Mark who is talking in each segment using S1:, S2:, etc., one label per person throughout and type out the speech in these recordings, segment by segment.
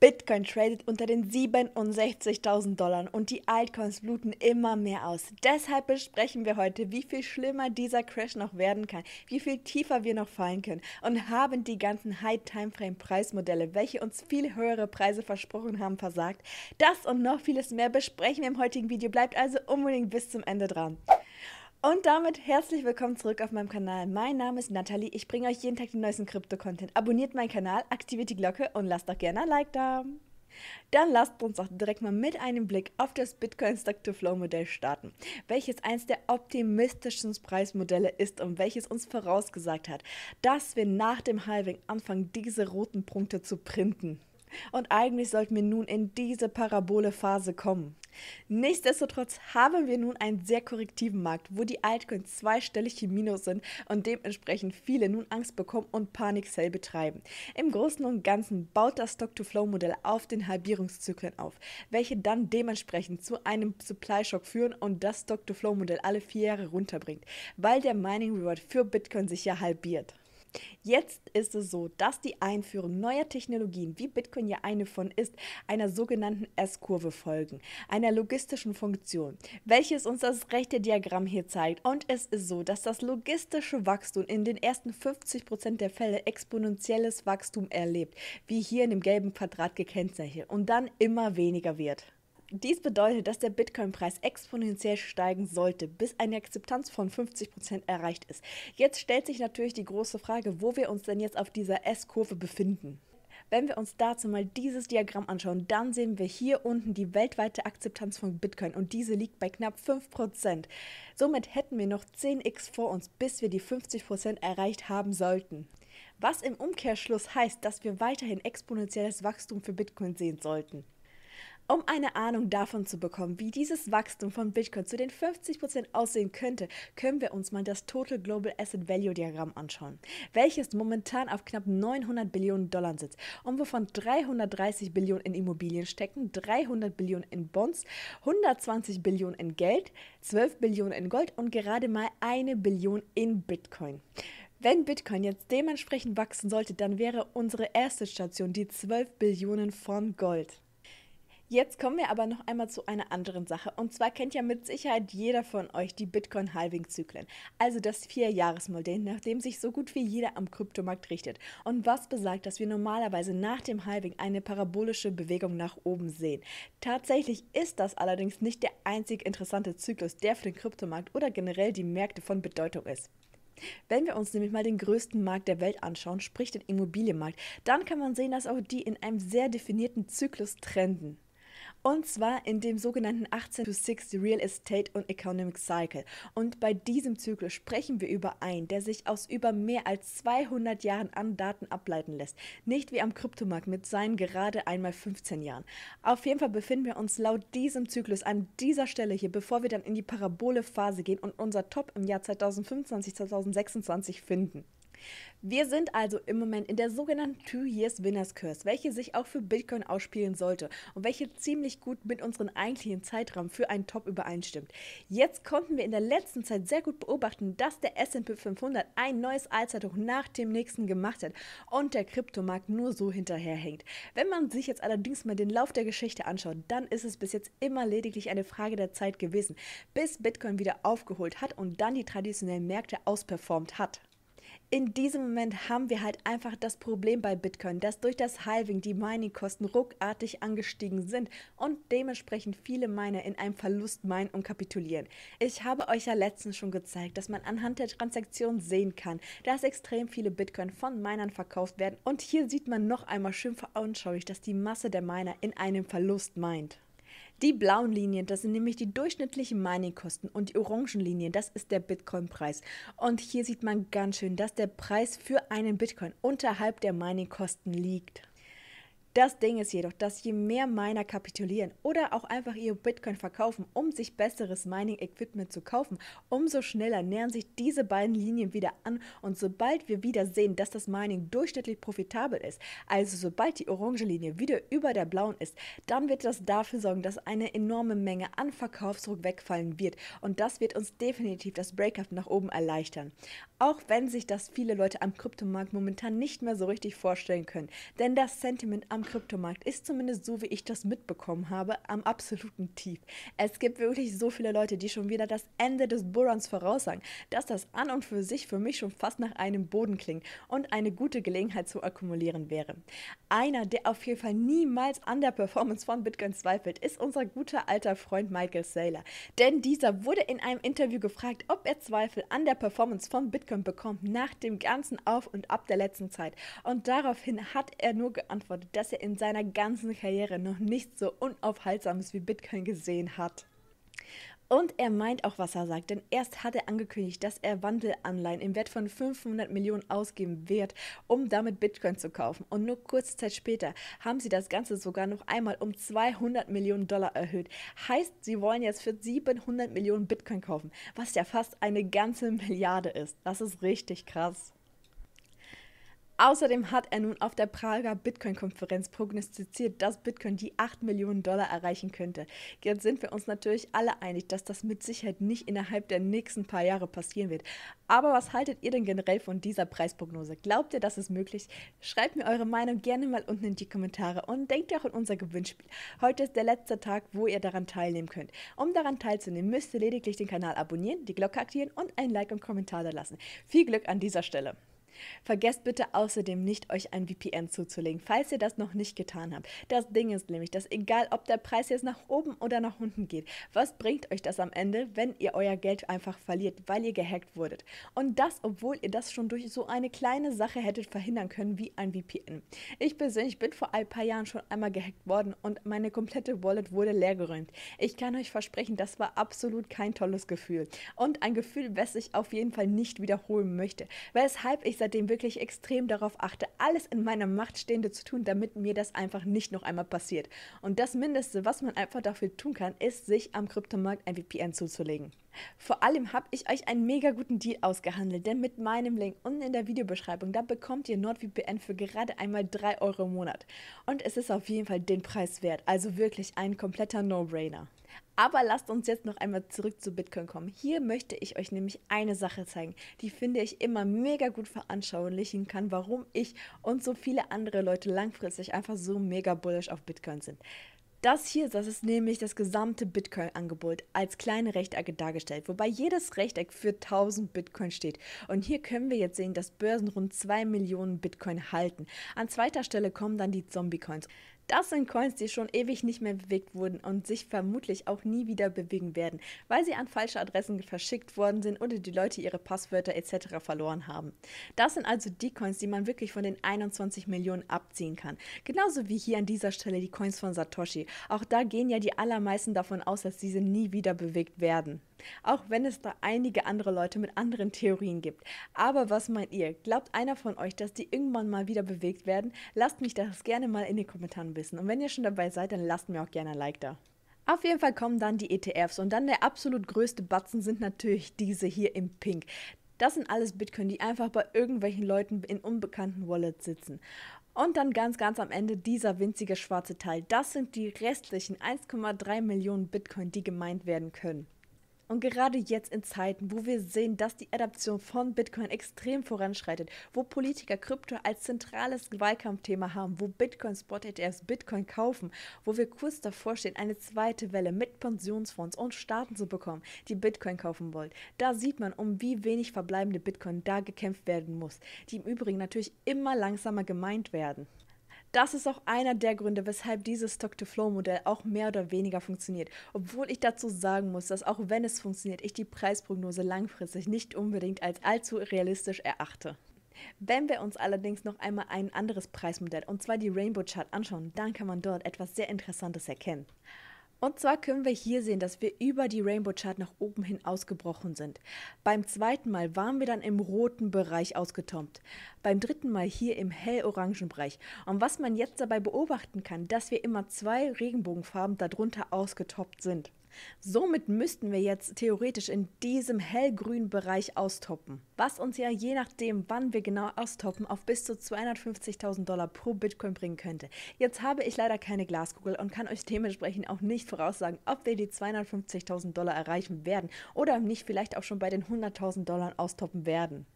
S1: Bitcoin tradet unter den 67.000 Dollar und die Altcoins bluten immer mehr aus. Deshalb besprechen wir heute, wie viel schlimmer dieser Crash noch werden kann, wie viel tiefer wir noch fallen können und haben die ganzen High-Timeframe-Preismodelle, welche uns viel höhere Preise versprochen haben, versagt. Das und noch vieles mehr besprechen wir im heutigen Video. Bleibt also unbedingt bis zum Ende dran. Und damit herzlich willkommen zurück auf meinem Kanal. Mein Name ist Nathalie. Ich bringe euch jeden Tag den neuesten Krypto-Content. Abonniert meinen Kanal, aktiviert die Glocke und lasst doch gerne ein Like da. Dann lasst uns auch direkt mal mit einem Blick auf das Bitcoin Stack-to-Flow-Modell starten, welches eins der optimistischsten Preismodelle ist und welches uns vorausgesagt hat, dass wir nach dem Halving anfangen, diese roten Punkte zu printen. Und eigentlich sollten wir nun in diese Parabole-Phase kommen. Nichtsdestotrotz haben wir nun einen sehr korrektiven Markt, wo die Altcoins zweistellig im Minus sind und dementsprechend viele nun Angst bekommen und Panik-Sell betreiben. Im Großen und Ganzen baut das Stock-to-Flow-Modell auf den Halbierungszyklen auf, welche dann dementsprechend zu einem Supply-Shock führen und das Stock-to-Flow-Modell alle vier Jahre runterbringt, weil der Mining-Reward für Bitcoin sich ja halbiert. Jetzt ist es so, dass die Einführung neuer Technologien, wie Bitcoin ja eine von ist, einer sogenannten S-Kurve folgen, einer logistischen Funktion, welches uns das rechte Diagramm hier zeigt. Und es ist so, dass das logistische Wachstum in den ersten 50% der Fälle exponentielles Wachstum erlebt, wie hier in dem gelben Quadrat gekennzeichnet, und dann immer weniger wird. Dies bedeutet, dass der Bitcoin-Preis exponentiell steigen sollte, bis eine Akzeptanz von 50% erreicht ist. Jetzt stellt sich natürlich die große Frage, wo wir uns denn jetzt auf dieser S-Kurve befinden. Wenn wir uns dazu mal dieses Diagramm anschauen, dann sehen wir hier unten die weltweite Akzeptanz von Bitcoin und diese liegt bei knapp 5%. Somit hätten wir noch 10x vor uns, bis wir die 50% erreicht haben sollten. Was im Umkehrschluss heißt, dass wir weiterhin exponentielles Wachstum für Bitcoin sehen sollten. Um eine Ahnung davon zu bekommen, wie dieses Wachstum von Bitcoin zu den 50% aussehen könnte, können wir uns mal das Total Global Asset Value Diagramm anschauen, welches momentan auf knapp 900 Billionen Dollar sitzt und wovon 330 Billionen in Immobilien stecken, 300 Billionen in Bonds, 120 Billionen in Geld, 12 Billionen in Gold und gerade mal eine Billion in Bitcoin. Wenn Bitcoin jetzt dementsprechend wachsen sollte, dann wäre unsere erste Station die 12 Billionen von Gold. Jetzt kommen wir aber noch einmal zu einer anderen Sache. Und zwar kennt ja mit Sicherheit jeder von euch die Bitcoin-Halving-Zyklen. Also das Vier-Jahres-Modell, nach dem sich so gut wie jeder am Kryptomarkt richtet. Und was besagt, dass wir normalerweise nach dem Halving eine parabolische Bewegung nach oben sehen. Tatsächlich ist das allerdings nicht der einzig interessante Zyklus, der für den Kryptomarkt oder generell die Märkte von Bedeutung ist. Wenn wir uns nämlich mal den größten Markt der Welt anschauen, sprich den Immobilienmarkt, dann kann man sehen, dass auch die in einem sehr definierten Zyklus trenden. Und zwar in dem sogenannten 18 to 6 Real Estate und Economic Cycle. Und bei diesem Zyklus sprechen wir über einen, der sich aus über mehr als 200 Jahren an Daten ableiten lässt. Nicht wie am Kryptomarkt mit seinen gerade einmal 15 Jahren. Auf jeden Fall befinden wir uns laut diesem Zyklus an dieser Stelle hier, bevor wir dann in die Parabole-Phase gehen und unser Top im Jahr 2025, 2026 finden. Wir sind also im Moment in der sogenannten Two Years Winners Curse, welche sich auch für Bitcoin ausspielen sollte und welche ziemlich gut mit unserem eigentlichen Zeitraum für einen Top übereinstimmt. Jetzt konnten wir in der letzten Zeit sehr gut beobachten, dass der S&P 500 ein neues Allzeithoch nach dem nächsten gemacht hat und der Kryptomarkt nur so hinterherhängt. Wenn man sich jetzt allerdings mal den Lauf der Geschichte anschaut, dann ist es bis jetzt immer lediglich eine Frage der Zeit gewesen, bis Bitcoin wieder aufgeholt hat und dann die traditionellen Märkte ausperformt hat in diesem Moment haben wir halt einfach das Problem bei Bitcoin, dass durch das Halving die Miningkosten ruckartig angestiegen sind und dementsprechend viele Miner in einem Verlust meinen und kapitulieren. Ich habe euch ja letztens schon gezeigt, dass man anhand der Transaktion sehen kann, dass extrem viele Bitcoin von Minern verkauft werden und hier sieht man noch einmal schön veranschaulicht, dass die Masse der Miner in einem Verlust meint. Die blauen Linien, das sind nämlich die durchschnittlichen Miningkosten und die orangen Linien, das ist der Bitcoin-Preis. Und hier sieht man ganz schön, dass der Preis für einen Bitcoin unterhalb der Miningkosten liegt. Das Ding ist jedoch, dass je mehr Miner kapitulieren oder auch einfach ihr Bitcoin verkaufen, um sich besseres Mining-Equipment zu kaufen, umso schneller nähern sich diese beiden Linien wieder an und sobald wir wieder sehen, dass das Mining durchschnittlich profitabel ist, also sobald die orange Linie wieder über der blauen ist, dann wird das dafür sorgen, dass eine enorme Menge an Verkaufsdruck wegfallen wird und das wird uns definitiv das Breakout nach oben erleichtern. Auch wenn sich das viele Leute am Kryptomarkt momentan nicht mehr so richtig vorstellen können, denn das Sentiment am Kryptomarkt ist zumindest so, wie ich das mitbekommen habe, am absoluten Tief. Es gibt wirklich so viele Leute, die schon wieder das Ende des Bullruns voraussagen, dass das an und für sich für mich schon fast nach einem Boden klingt und eine gute Gelegenheit zu akkumulieren wäre. Einer, der auf jeden Fall niemals an der Performance von Bitcoin zweifelt, ist unser guter alter Freund Michael Saylor. Denn dieser wurde in einem Interview gefragt, ob er Zweifel an der Performance von Bitcoin bekommt nach dem ganzen Auf und Ab der letzten Zeit. Und daraufhin hat er nur geantwortet, dass er in seiner ganzen Karriere noch nichts so Unaufhaltsames wie Bitcoin gesehen hat. Und er meint auch, was er sagt, denn erst hat er angekündigt, dass er Wandelanleihen im Wert von 500 Millionen ausgeben wird, um damit Bitcoin zu kaufen. Und nur kurze Zeit später haben sie das Ganze sogar noch einmal um 200 Millionen Dollar erhöht. Heißt, sie wollen jetzt für 700 Millionen Bitcoin kaufen, was ja fast eine ganze Milliarde ist. Das ist richtig krass. Außerdem hat er nun auf der Prager Bitcoin-Konferenz prognostiziert, dass Bitcoin die 8 Millionen Dollar erreichen könnte. Jetzt sind wir uns natürlich alle einig, dass das mit Sicherheit nicht innerhalb der nächsten paar Jahre passieren wird. Aber was haltet ihr denn generell von dieser Preisprognose? Glaubt ihr, das ist möglich? Schreibt mir eure Meinung gerne mal unten in die Kommentare und denkt auch an unser Gewinnspiel. Heute ist der letzte Tag, wo ihr daran teilnehmen könnt. Um daran teilzunehmen, müsst ihr lediglich den Kanal abonnieren, die Glocke aktivieren und ein Like und Kommentar da lassen. Viel Glück an dieser Stelle. Vergesst bitte außerdem nicht, euch ein VPN zuzulegen, falls ihr das noch nicht getan habt. Das Ding ist nämlich, dass egal ob der Preis jetzt nach oben oder nach unten geht, was bringt euch das am Ende, wenn ihr euer Geld einfach verliert, weil ihr gehackt wurdet? Und das, obwohl ihr das schon durch so eine kleine Sache hättet verhindern können wie ein VPN. Ich persönlich bin vor ein paar Jahren schon einmal gehackt worden und meine komplette Wallet wurde leergeräumt. Ich kann euch versprechen, das war absolut kein tolles Gefühl. Und ein Gefühl, was ich auf jeden Fall nicht wiederholen möchte. Weshalb ich seit seitdem wirklich extrem darauf achte, alles in meiner Macht Stehende zu tun, damit mir das einfach nicht noch einmal passiert. Und das Mindeste, was man einfach dafür tun kann, ist, sich am Kryptomarkt ein VPN zuzulegen. Vor allem habe ich euch einen mega guten Deal ausgehandelt, denn mit meinem Link unten in der Videobeschreibung, da bekommt ihr NordVPN für gerade einmal 3 Euro im Monat. Und es ist auf jeden Fall den Preis wert, also wirklich ein kompletter No-Brainer. Aber lasst uns jetzt noch einmal zurück zu Bitcoin kommen. Hier möchte ich euch nämlich eine Sache zeigen, die finde ich immer mega gut veranschaulichen kann, warum ich und so viele andere Leute langfristig einfach so mega bullish auf Bitcoin sind. Das hier, das ist nämlich das gesamte Bitcoin-Angebot als kleine Rechtecke dargestellt, wobei jedes Rechteck für 1000 Bitcoin steht. Und hier können wir jetzt sehen, dass Börsen rund 2 Millionen Bitcoin halten. An zweiter Stelle kommen dann die Zombie-Coins. Das sind Coins, die schon ewig nicht mehr bewegt wurden und sich vermutlich auch nie wieder bewegen werden, weil sie an falsche Adressen verschickt worden sind oder die Leute ihre Passwörter etc. verloren haben. Das sind also die Coins, die man wirklich von den 21 Millionen abziehen kann. Genauso wie hier an dieser Stelle die Coins von Satoshi. Auch da gehen ja die allermeisten davon aus, dass diese nie wieder bewegt werden. Auch wenn es da einige andere Leute mit anderen Theorien gibt. Aber was meint ihr? Glaubt einer von euch, dass die irgendwann mal wieder bewegt werden? Lasst mich das gerne mal in den Kommentaren wissen. Und wenn ihr schon dabei seid, dann lasst mir auch gerne ein Like da. Auf jeden Fall kommen dann die ETFs und dann der absolut größte Batzen sind natürlich diese hier im Pink. Das sind alles Bitcoin, die einfach bei irgendwelchen Leuten in unbekannten Wallets sitzen. Und dann ganz, ganz am Ende dieser winzige schwarze Teil. Das sind die restlichen 1,3 Millionen Bitcoin, die gemeint werden können. Und gerade jetzt in Zeiten, wo wir sehen, dass die Adaption von Bitcoin extrem voranschreitet, wo Politiker Krypto als zentrales Wahlkampfthema haben, wo Bitcoin Spot ETFs Bitcoin kaufen, wo wir kurz davor stehen, eine zweite Welle mit Pensionsfonds und Staaten zu bekommen, die Bitcoin kaufen wollen, da sieht man, um wie wenig verbleibende Bitcoin da gekämpft werden muss, die im Übrigen natürlich immer langsamer gemeint werden das ist auch einer der Gründe, weshalb dieses Stock-to-Flow-Modell auch mehr oder weniger funktioniert. Obwohl ich dazu sagen muss, dass auch wenn es funktioniert, ich die Preisprognose langfristig nicht unbedingt als allzu realistisch erachte. Wenn wir uns allerdings noch einmal ein anderes Preismodell, und zwar die Rainbow Chart, anschauen, dann kann man dort etwas sehr Interessantes erkennen. Und zwar können wir hier sehen, dass wir über die Rainbow Chart nach oben hin ausgebrochen sind. Beim zweiten Mal waren wir dann im roten Bereich ausgetompt. Beim dritten Mal hier im hell-orangen Bereich. Und was man jetzt dabei beobachten kann, dass wir immer zwei Regenbogenfarben darunter ausgetoppt sind. Somit müssten wir jetzt theoretisch in diesem hellgrünen Bereich austoppen, was uns ja je nachdem, wann wir genau austoppen, auf bis zu 250.000 Dollar pro Bitcoin bringen könnte. Jetzt habe ich leider keine Glaskugel und kann euch dementsprechend auch nicht voraussagen, ob wir die 250.000 Dollar erreichen werden oder nicht vielleicht auch schon bei den 100.000 Dollar austoppen werden.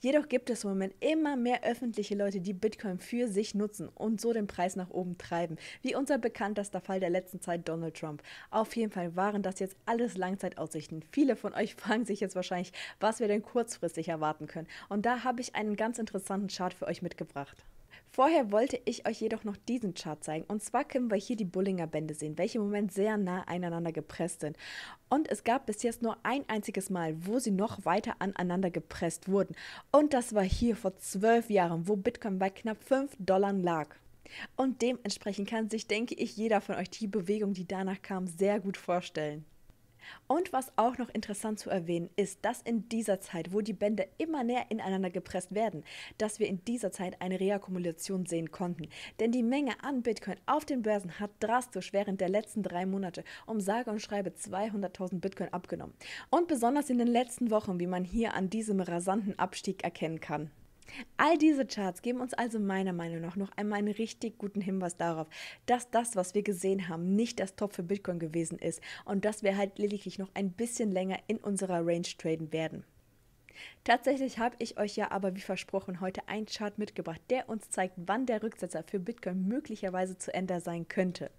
S1: Jedoch gibt es im Moment immer mehr öffentliche Leute, die Bitcoin für sich nutzen und so den Preis nach oben treiben, wie unser bekanntester Fall der letzten Zeit Donald Trump. Auf jeden Fall waren das jetzt alles Langzeitaussichten. Viele von euch fragen sich jetzt wahrscheinlich, was wir denn kurzfristig erwarten können. Und da habe ich einen ganz interessanten Chart für euch mitgebracht. Vorher wollte ich euch jedoch noch diesen Chart zeigen. Und zwar können wir hier die Bullinger Bände sehen, welche im Moment sehr nah aneinander gepresst sind. Und es gab bis jetzt nur ein einziges Mal, wo sie noch weiter aneinander gepresst wurden. Und das war hier vor zwölf Jahren, wo Bitcoin bei knapp 5 Dollar lag. Und dementsprechend kann sich, denke ich, jeder von euch die Bewegung, die danach kam, sehr gut vorstellen. Und was auch noch interessant zu erwähnen ist, dass in dieser Zeit, wo die Bänder immer näher ineinander gepresst werden, dass wir in dieser Zeit eine Reakkumulation sehen konnten. Denn die Menge an Bitcoin auf den Börsen hat drastisch während der letzten drei Monate um sage und schreibe 200.000 Bitcoin abgenommen. Und besonders in den letzten Wochen, wie man hier an diesem rasanten Abstieg erkennen kann. All diese Charts geben uns also meiner Meinung nach noch einmal einen richtig guten Hinweis darauf, dass das, was wir gesehen haben, nicht das Top für Bitcoin gewesen ist und dass wir halt lediglich noch ein bisschen länger in unserer Range traden werden. Tatsächlich habe ich euch ja aber wie versprochen heute einen Chart mitgebracht, der uns zeigt, wann der Rücksetzer für Bitcoin möglicherweise zu Ende sein könnte.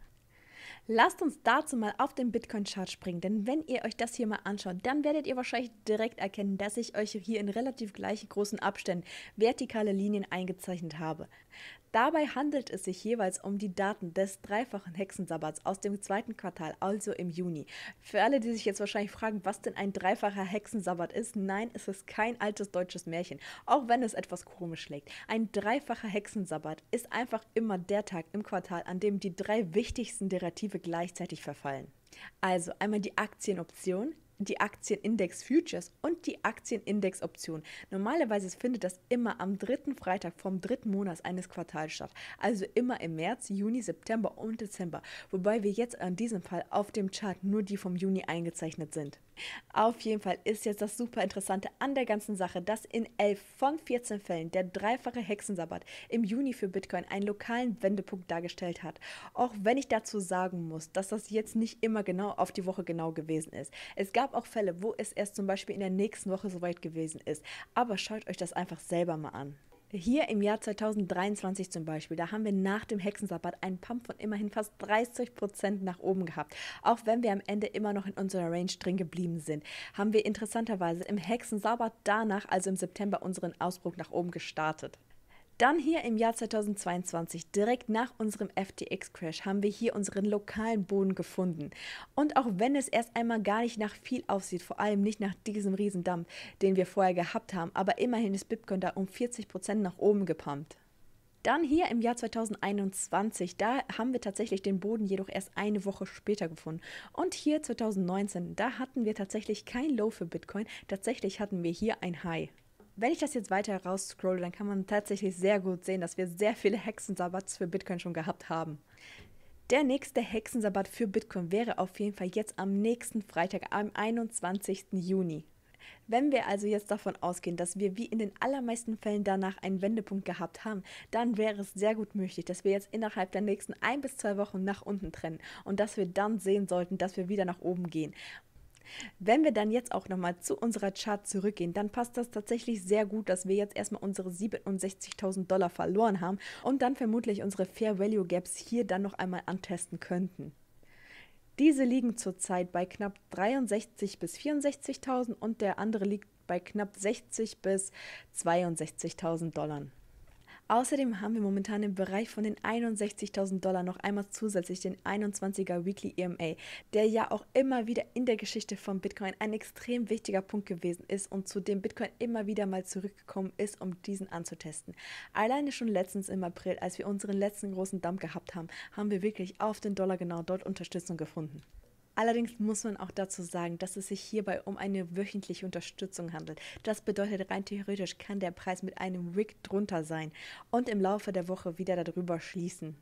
S1: Lasst uns dazu mal auf den Bitcoin-Chart springen, denn wenn ihr euch das hier mal anschaut, dann werdet ihr wahrscheinlich direkt erkennen, dass ich euch hier in relativ gleichen großen Abständen vertikale Linien eingezeichnet habe. Dabei handelt es sich jeweils um die Daten des dreifachen Hexensabbats aus dem zweiten Quartal, also im Juni. Für alle, die sich jetzt wahrscheinlich fragen, was denn ein dreifacher Hexensabbat ist, nein, es ist kein altes deutsches Märchen, auch wenn es etwas komisch schlägt. Ein dreifacher Hexensabbat ist einfach immer der Tag im Quartal, an dem die drei wichtigsten Derivative gleichzeitig verfallen. Also einmal die Aktienoption, die Aktienindex Futures und die Aktienindex Option. Normalerweise findet das immer am dritten Freitag vom dritten Monat eines Quartals statt, also immer im März, Juni, September und Dezember, wobei wir jetzt an diesem Fall auf dem Chart nur die vom Juni eingezeichnet sind. Auf jeden Fall ist jetzt das super Interessante an der ganzen Sache, dass in 11 von 14 Fällen der dreifache Hexensabbat im Juni für Bitcoin einen lokalen Wendepunkt dargestellt hat. Auch wenn ich dazu sagen muss, dass das jetzt nicht immer genau auf die Woche genau gewesen ist. Es gab auch Fälle, wo es erst zum Beispiel in der nächsten Woche soweit gewesen ist. Aber schaut euch das einfach selber mal an. Hier im Jahr 2023 zum Beispiel, da haben wir nach dem Hexensabbat einen Pump von immerhin fast 30 Prozent nach oben gehabt. Auch wenn wir am Ende immer noch in unserer Range drin geblieben sind, haben wir interessanterweise im Hexensabbat danach, also im September, unseren Ausbruch nach oben gestartet. Dann hier im Jahr 2022, direkt nach unserem FTX-Crash, haben wir hier unseren lokalen Boden gefunden. Und auch wenn es erst einmal gar nicht nach viel aussieht, vor allem nicht nach diesem Riesendump, den wir vorher gehabt haben, aber immerhin ist Bitcoin da um 40% nach oben gepumpt. Dann hier im Jahr 2021, da haben wir tatsächlich den Boden jedoch erst eine Woche später gefunden. Und hier 2019, da hatten wir tatsächlich kein Low für Bitcoin, tatsächlich hatten wir hier ein High wenn ich das jetzt weiter raus scrolle, dann kann man tatsächlich sehr gut sehen, dass wir sehr viele Hexensabbats für Bitcoin schon gehabt haben. Der nächste Hexensabbat für Bitcoin wäre auf jeden Fall jetzt am nächsten Freitag, am 21. Juni. Wenn wir also jetzt davon ausgehen, dass wir wie in den allermeisten Fällen danach einen Wendepunkt gehabt haben, dann wäre es sehr gut möglich, dass wir jetzt innerhalb der nächsten ein bis zwei Wochen nach unten trennen und dass wir dann sehen sollten, dass wir wieder nach oben gehen. Wenn wir dann jetzt auch nochmal zu unserer Chart zurückgehen, dann passt das tatsächlich sehr gut, dass wir jetzt erstmal unsere 67.000 Dollar verloren haben und dann vermutlich unsere Fair Value Gaps hier dann noch einmal antesten könnten. Diese liegen zurzeit bei knapp 63.000 bis 64.000 und der andere liegt bei knapp 60.000 bis 62.000 Dollar. Außerdem haben wir momentan im Bereich von den 61.000 Dollar noch einmal zusätzlich den 21er Weekly EMA, der ja auch immer wieder in der Geschichte von Bitcoin ein extrem wichtiger Punkt gewesen ist und zu dem Bitcoin immer wieder mal zurückgekommen ist, um diesen anzutesten. Alleine schon letztens im April, als wir unseren letzten großen Dump gehabt haben, haben wir wirklich auf den Dollar genau dort Unterstützung gefunden. Allerdings muss man auch dazu sagen, dass es sich hierbei um eine wöchentliche Unterstützung handelt. Das bedeutet, rein theoretisch kann der Preis mit einem Wick drunter sein und im Laufe der Woche wieder darüber schließen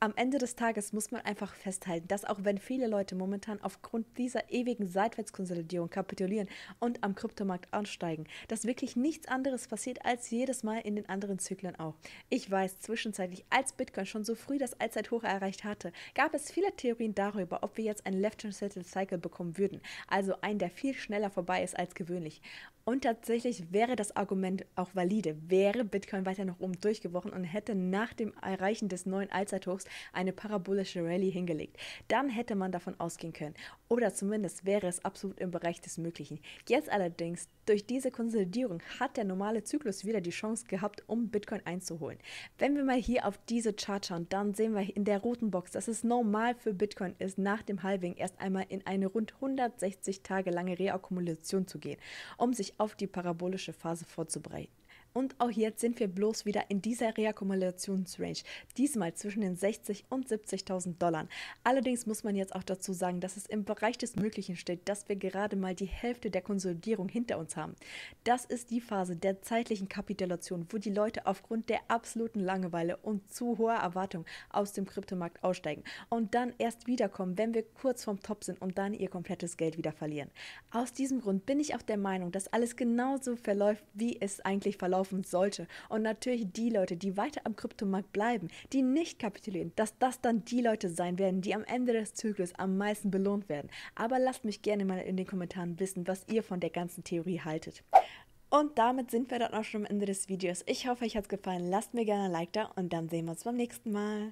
S1: am Ende des Tages muss man einfach festhalten, dass auch wenn viele Leute momentan aufgrund dieser ewigen Seitwärtskonsolidierung kapitulieren und am Kryptomarkt ansteigen, dass wirklich nichts anderes passiert als jedes Mal in den anderen Zyklen auch. Ich weiß, zwischenzeitlich, als Bitcoin schon so früh das Allzeithoch erreicht hatte, gab es viele Theorien darüber, ob wir jetzt einen Left-Hand-Settle-Cycle bekommen würden, also einen, der viel schneller vorbei ist als gewöhnlich. Und tatsächlich wäre das Argument auch valide, wäre Bitcoin weiter nach oben durchgebrochen und hätte nach dem Erreichen des neuen Allzeithochs eine parabolische Rallye hingelegt. Dann hätte man davon ausgehen können. Oder zumindest wäre es absolut im Bereich des Möglichen. Jetzt allerdings, durch diese Konsolidierung hat der normale Zyklus wieder die Chance gehabt, um Bitcoin einzuholen. Wenn wir mal hier auf diese Chart schauen, dann sehen wir in der roten Box, dass es normal für Bitcoin ist, nach dem Halving erst einmal in eine rund 160 Tage lange Reakkumulation zu gehen, um sich auf die parabolische Phase vorzubereiten. Und auch jetzt sind wir bloß wieder in dieser Reakkumulationsrange, diesmal zwischen den 60 und 70.000 Dollar. Allerdings muss man jetzt auch dazu sagen, dass es im Bereich des Möglichen steht, dass wir gerade mal die Hälfte der Konsolidierung hinter uns haben. Das ist die Phase der zeitlichen Kapitulation, wo die Leute aufgrund der absoluten Langeweile und zu hoher Erwartung aus dem Kryptomarkt aussteigen und dann erst wiederkommen, wenn wir kurz vorm Top sind und dann ihr komplettes Geld wieder verlieren. Aus diesem Grund bin ich auch der Meinung, dass alles genauso verläuft, wie es eigentlich verläuft laufen sollte. Und natürlich die Leute, die weiter am Kryptomarkt bleiben, die nicht kapitulieren, dass das dann die Leute sein werden, die am Ende des Zyklus am meisten belohnt werden. Aber lasst mich gerne mal in den Kommentaren wissen, was ihr von der ganzen Theorie haltet. Und damit sind wir dann auch schon am Ende des Videos. Ich hoffe, euch hat es gefallen. Lasst mir gerne ein Like da und dann sehen wir uns beim nächsten Mal.